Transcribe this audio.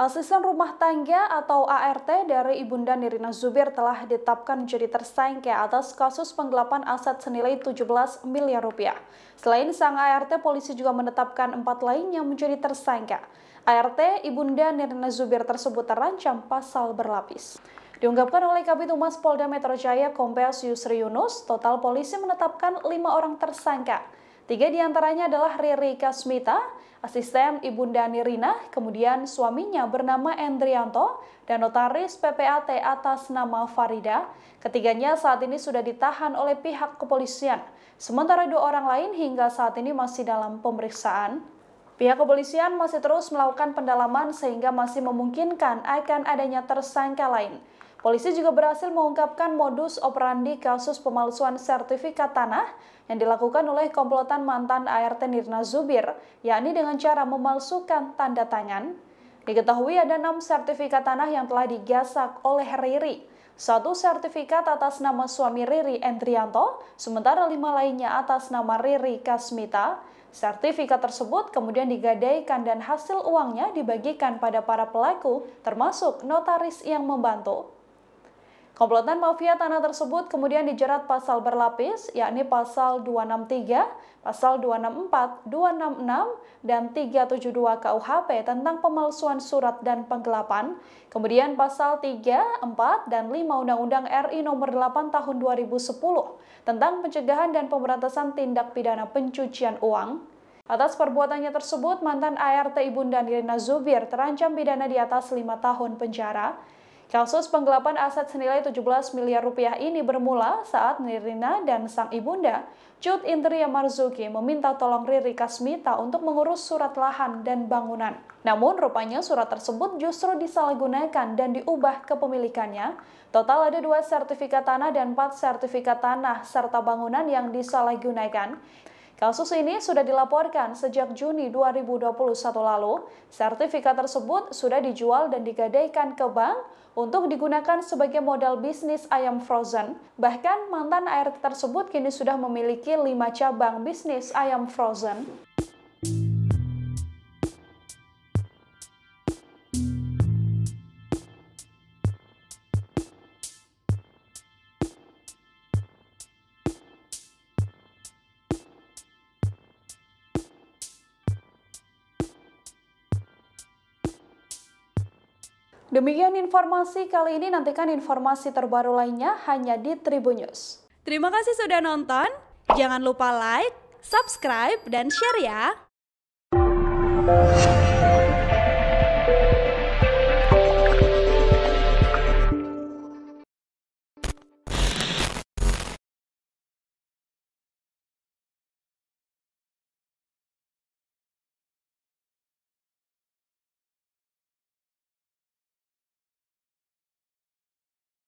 Eh, Asisten rumah tangga atau ART dari Ibunda Nirina Zubir telah ditetapkan menjadi tersangka atas kasus penggelapan aset senilai 17 miliar rupiah. Selain sang ART, polisi juga menetapkan empat lainnya menjadi tersangka. ART Ibunda Nirina Zubir tersebut terancam pasal berlapis. Diungkapkan oleh Kabit Humas Polda Metro Jaya Kombes Yusri Yunus, total polisi menetapkan lima orang tersangka. Tiga diantaranya adalah Riri Kasmita, asisten Ibunda Nirina, kemudian suaminya bernama Endrianto, dan notaris PPAT atas nama Farida. Ketiganya saat ini sudah ditahan oleh pihak kepolisian. Sementara dua orang lain hingga saat ini masih dalam pemeriksaan. Pihak kepolisian masih terus melakukan pendalaman sehingga masih memungkinkan akan adanya tersangka lain. Polisi juga berhasil mengungkapkan modus operandi kasus pemalsuan sertifikat tanah yang dilakukan oleh komplotan mantan ART Nirna Zubir, yakni dengan cara memalsukan tanda tangan. Diketahui ada enam sertifikat tanah yang telah digasak oleh Riri. Satu sertifikat atas nama suami Riri Endrianto, sementara lima lainnya atas nama Riri Kasmita. Sertifikat tersebut kemudian digadaikan dan hasil uangnya dibagikan pada para pelaku, termasuk notaris yang membantu. Komplotan mafia tanah tersebut kemudian dijerat pasal berlapis, yakni pasal 263, pasal 264, 266, dan 372 KUHP tentang pemalsuan surat dan penggelapan, kemudian pasal 3, 4, dan 5 Undang-Undang RI Nomor 8 Tahun 2010 tentang pencegahan dan pemberantasan tindak pidana pencucian uang, Atas perbuatannya tersebut, mantan ART Ibunda Nirina Zubir terancam pidana di atas lima tahun penjara. Kasus penggelapan aset senilai 17 miliar rupiah ini bermula saat Nirina dan sang ibunda, Cut Indria Marzuki, meminta tolong Riri Kasmita untuk mengurus surat lahan dan bangunan. Namun rupanya surat tersebut justru disalahgunakan dan diubah kepemilikannya. Total ada dua sertifikat tanah dan empat sertifikat tanah serta bangunan yang disalahgunakan. Kasus ini sudah dilaporkan sejak Juni 2021 lalu. Sertifikat tersebut sudah dijual dan digadaikan ke bank untuk digunakan sebagai modal bisnis ayam frozen. Bahkan mantan ART tersebut kini sudah memiliki lima cabang bisnis ayam frozen. Demikian informasi kali ini, nantikan informasi terbaru lainnya hanya di Tribun News. Terima kasih sudah nonton, jangan lupa like, subscribe, dan share ya!